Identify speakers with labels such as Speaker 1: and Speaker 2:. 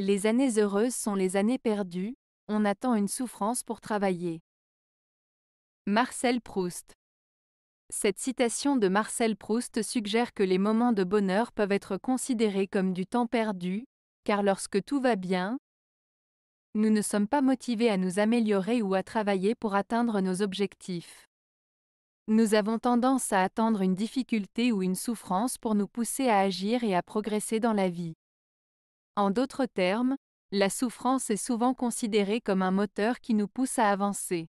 Speaker 1: Les années heureuses sont les années perdues, on attend une souffrance pour travailler. Marcel Proust Cette citation de Marcel Proust suggère que les moments de bonheur peuvent être considérés comme du temps perdu, car lorsque tout va bien, nous ne sommes pas motivés à nous améliorer ou à travailler pour atteindre nos objectifs. Nous avons tendance à attendre une difficulté ou une souffrance pour nous pousser à agir et à progresser dans la vie. En d'autres termes, la souffrance est souvent considérée comme un moteur qui nous pousse à avancer.